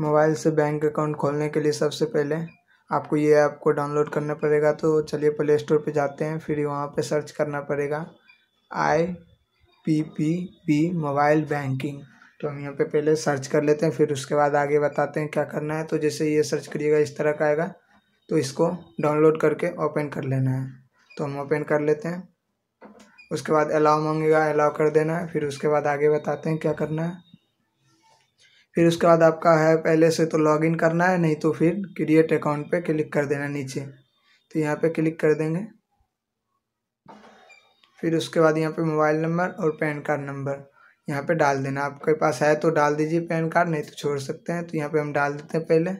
mobile से bank account खोलने के लिए सबसे पहले आपको ये ऐप को डाउनलोड करना पड़ेगा तो चलिए प्ले स्टोर पर जाते हैं फिर वहाँ पर सर्च करना पड़ेगा I P P B mobile banking तो हम यहाँ पे पहले सर्च कर लेते हैं फिर उसके बाद आगे बताते हैं क्या करना है तो जैसे ये सर्च करिएगा इस तरह का आएगा तो इसको डाउनलोड करके ओपन कर लेना है तो हम ओपन कर लेते हैं उसके बाद अलाउ मांगेगा अलाउ कर देना है फिर उसके बाद आगे बताते हैं क्या करना है फिर उसके बाद आपका है पहले से तो लॉगिन करना है नहीं तो फिर क्रिएट अकाउंट पे क्लिक कर देना नीचे तो यहाँ पे क्लिक कर देंगे फिर उसके बाद यहाँ पे मोबाइल नंबर और पैन कार्ड नंबर यहाँ पे डाल देना आपके पास है तो डाल दीजिए पैन कार्ड नहीं तो छोड़ सकते हैं तो यहाँ पे हम डाल देते हैं पहले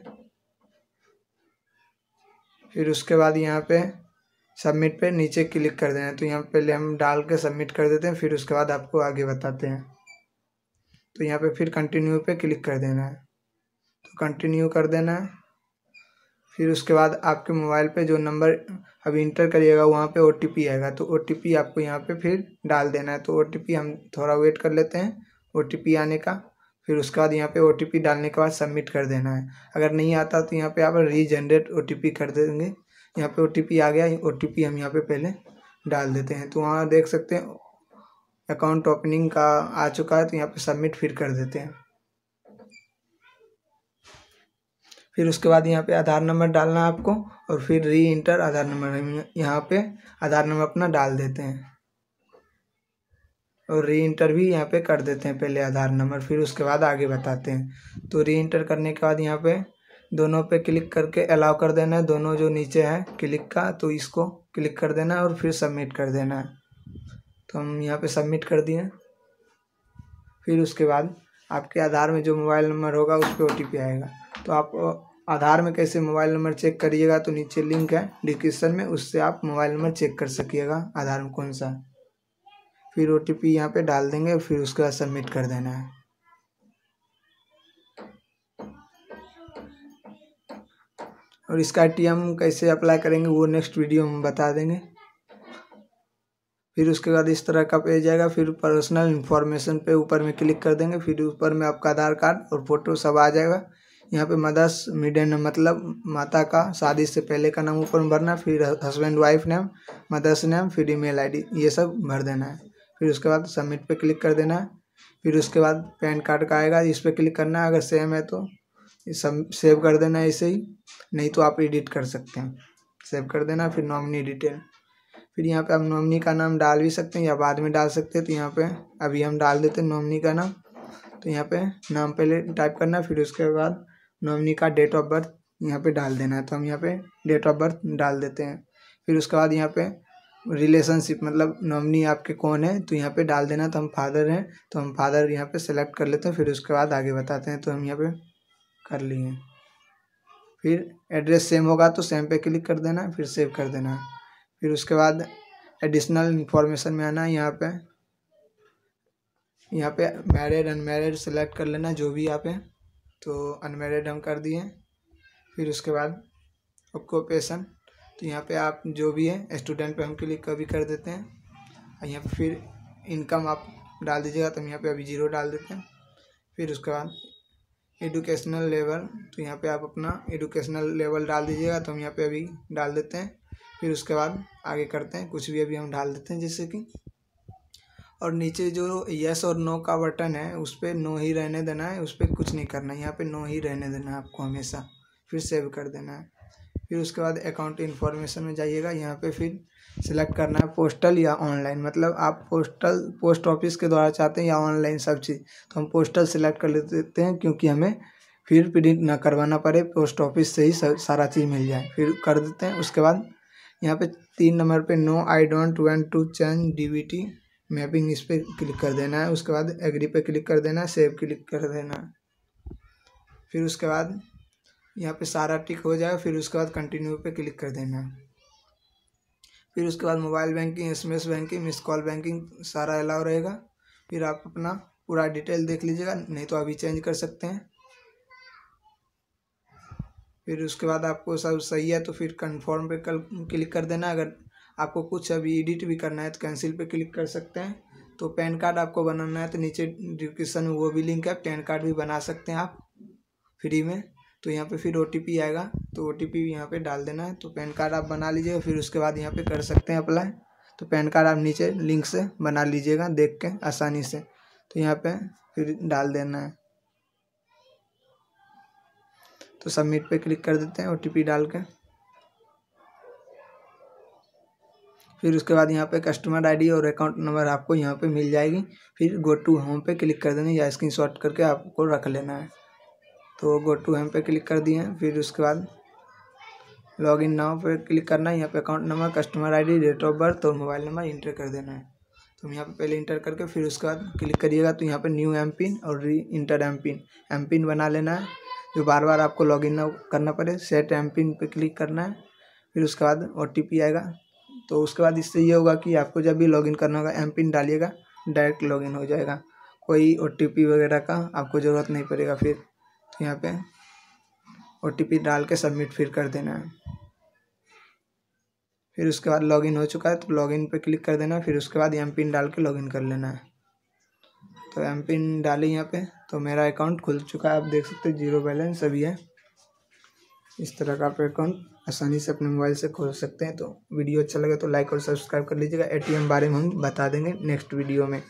फिर उसके बाद यहाँ पे सबमिट पे नीचे क्लिक कर देना तो यहाँ पहले हम डाल के सबमिट कर देते हैं फिर उसके बाद आपको आगे बताते हैं तो यहाँ पे फिर कंटिन्यू पे क्लिक कर देना है तो कंटिन्यू कर देना है फिर उसके बाद आपके मोबाइल पे जो नंबर अभी इंटर करिएगा वहाँ पे ओ आएगा तो ओ आपको यहाँ पे फिर डाल देना है तो ओ हम थोड़ा वेट कर लेते हैं ओ आने का फिर उसके बाद यहाँ पे ओ डालने के बाद सबमिट कर देना है अगर नहीं आता तो यहाँ पे आप रीजनरेट ओ कर देंगे यहाँ पे ओ आ गया ओ हम यहाँ पे पहले डाल देते हैं तो वहाँ देख सकते हैं अकाउंट ओपनिंग का आ चुका है तो यहाँ पे सबमिट फिर कर देते हैं फिर उसके बाद यहाँ पे आधार नंबर डालना है आपको और फिर री इंटर आधार नंबर यहाँ पे आधार नंबर अपना डाल देते हैं और री इंटर भी यहाँ पे कर देते हैं पहले आधार नंबर फिर उसके बाद आगे बताते हैं तो री इंटर करने के बाद यहाँ पे दोनों पे क्लिक करके अलाउ कर देना है दोनों जो नीचे हैं क्लिक का तो इसको क्लिक कर देना है और फिर सबमिट कर देना है तो हम यहाँ पे सबमिट कर दिए फिर उसके बाद आपके आधार में जो मोबाइल नंबर होगा उस पर ओ आएगा तो आप आधार में कैसे मोबाइल नंबर चेक करिएगा तो नीचे लिंक है डिस्क्रिप्शन में उससे आप मोबाइल नंबर चेक कर सकिएगा आधार में कौन सा फिर ओ टी पी यहाँ पर डाल देंगे फिर उसके बाद सबमिट कर देना है और इसका टी एम कैसे अप्लाई करेंगे वो नेक्स्ट वीडियो में बता देंगे फिर उसके बाद इस तरह का पेज आएगा फिर पर्सनल इन्फॉर्मेशन पे ऊपर में क्लिक कर देंगे फिर ऊपर में आपका आधार कार्ड और फोटो सब आ जाएगा यहाँ पे मदर्स मिडिल नेम मतलब माता का शादी से पहले का नाम ऊपर में भरना फिर husband wife name mother's name फिर ईमेल आईडी ये सब भर देना है फिर उसके बाद सबमिट पे क्लिक कर देना है फिर उसके बाद पैन कार्ड का आएगा इस पर क्लिक करना है अगर सेम है तो सब सेव कर देना है इसे ही नहीं तो आप एडिट कर सकते हैं सेव कर देना फिर नॉमिनी डिटेल फिर यहाँ पे आप नॉमनी का नाम डाल भी सकते हैं या बाद में डाल सकते हैं तो यहाँ पे अभी हम डाल देते हैं नॉमनी का नाम तो यहाँ पे नाम पहले टाइप करना फिर उसके बाद नॉमनी का डेट ऑफ बर्थ यहाँ पे डाल देना है तो हम यहाँ पे डेट ऑफ बर्थ डाल देते हैं फिर उसके बाद यहाँ पे रिलेशनशिप मतलब नॉमनी आपके कौन है तो यहाँ पे डाल देना तो हम फादर हैं तो हम फादर यहाँ पे सेलेक्ट कर लेते हैं फिर उसके बाद आगे बताते हैं तो हम यहाँ पे कर लिए फिर एड्रेस सेम होगा तो सेम पे क्लिक कर देना फिर सेव कर देना है फिर उसके बाद एडिशनल इन्फॉर्मेशन में आना यहाँ पे यहाँ पे मैरिड अनमेरिड सेलेक्ट कर लेना जो भी यहाँ पे तो अनमेरिड हम कर दिए फिर उसके बाद ऑक्यूपेशन तो यहाँ पे आप जो भी है स्टूडेंट पे हम क्लिक कभी कर देते हैं और यहाँ पे फिर इनकम आप डाल दीजिएगा तो हम यहाँ पे अभी ज़ीरो डाल देते हैं फिर उसके बाद एडुकेशनल लेवल तो यहाँ पे आप अपना एडुकेशनल लेवल डाल दीजिएगा तो हम यहाँ पे अभी डाल देते हैं फिर उसके बाद आगे करते हैं कुछ भी अभी हम डाल देते हैं जैसे कि और नीचे जो यस और नो का बटन है उस पर नो ही रहने देना है उस पर कुछ नहीं करना है यहाँ पे नो ही रहने देना है आपको हमेशा फिर सेव कर देना है फिर उसके बाद अकाउंट इन्फॉर्मेशन में जाइएगा यहाँ पे फिर सिलेक्ट करना है पोस्टल या ऑनलाइन मतलब आप पोस्टल पोस्ट ऑफिस के द्वारा चाहते हैं या ऑनलाइन सब चीज़ तो हम पोस्टल सिलेक्ट कर लेते हैं क्योंकि हमें फिर प्रिंट ना करवाना पड़े पोस्ट ऑफिस से ही सारा चीज़ मिल जाए फिर कर देते हैं उसके बाद यहाँ पे तीन नंबर पे no I don't want to change DBT mapping इस पर क्लिक कर देना है उसके बाद एग्री पे क्लिक कर देना है सेव क्लिक कर देना है फिर उसके बाद यहाँ पे सारा टिक हो जाएगा फिर उसके बाद कंटिन्यू पे क्लिक कर देना है फिर उसके बाद mobile banking SMS banking miss call banking सारा अलाउ रहेगा फिर आप अपना पूरा डिटेल देख लीजिएगा नहीं तो अभी चेंज कर सकते हैं फिर उसके बाद आपको सब सही है तो फिर कन्फर्म पर कल क्लिक कर देना अगर आपको कुछ अभी एडिट भी करना है तो कैंसिल पर क्लिक कर सकते हैं तो पैन कार्ड आपको बनाना है तो नीचे डिस्क्रिप्शन में वो भी लिंक है पैन कार्ड भी बना सकते हैं आप फ्री में तो यहाँ पे फिर ओ आएगा तो ओ टी पी यहाँ पर डाल देना है तो पैन कार्ड आप बना लीजिएगा फिर उसके बाद यहाँ पर कर सकते हैं अप्लाई तो पैन कार्ड आप नीचे लिंक से बना लीजिएगा देख के आसानी से तो यहाँ पर फिर डाल देना है तो सबमिट पे क्लिक कर देते हैं ओ टी डाल के फिर उसके बाद यहाँ पे कस्टमर आईडी और अकाउंट नंबर आपको यहाँ पे मिल जाएगी फिर गो टू होम पे क्लिक कर देना या स्क्रीन शॉट करके आपको रख लेना है तो गो टू होम पे क्लिक कर दिए फिर उसके बाद लॉग इन नाव पे क्लिक करना है यहाँ पे account number customer ID date of birth और मोबाइल नंबर इंटर कर देना है तो यहाँ पे पहले इंटर करके फिर उसके बाद क्लिक करिएगा तो यहाँ पे न्यू एम पिन और re enter M PIN M PIN बना लेना है जो बार बार आपको लॉगिन ना करना पड़े सेट एम पिन पर क्लिक करना है फिर उसके बाद ओ आएगा तो उसके बाद इससे ये होगा कि आपको जब भी लॉगिन करना होगा एम पिन डालिएगा डायरेक्ट लॉगिन हो जाएगा कोई ओ वगैरह का आपको ज़रूरत नहीं पड़ेगा फिर तो यहाँ पे ओ डाल के सबमिट फिर कर देना है फिर उसके बाद लॉगिन हो चुका है तो लॉगिन पे क्लिक कर देना फिर उसके बाद एम पिन डाल के लॉगिन कर लेना है तो एम पिन डाले यहाँ पे तो मेरा अकाउंट खुल चुका है आप देख सकते हो जीरो बैलेंस अभी है इस तरह का आप अकाउंट आसानी से अपने मोबाइल से खोल सकते हैं तो वीडियो अच्छा लगे तो लाइक और सब्सक्राइब कर लीजिएगा एटीएम बारे में हम बता देंगे नेक्स्ट वीडियो में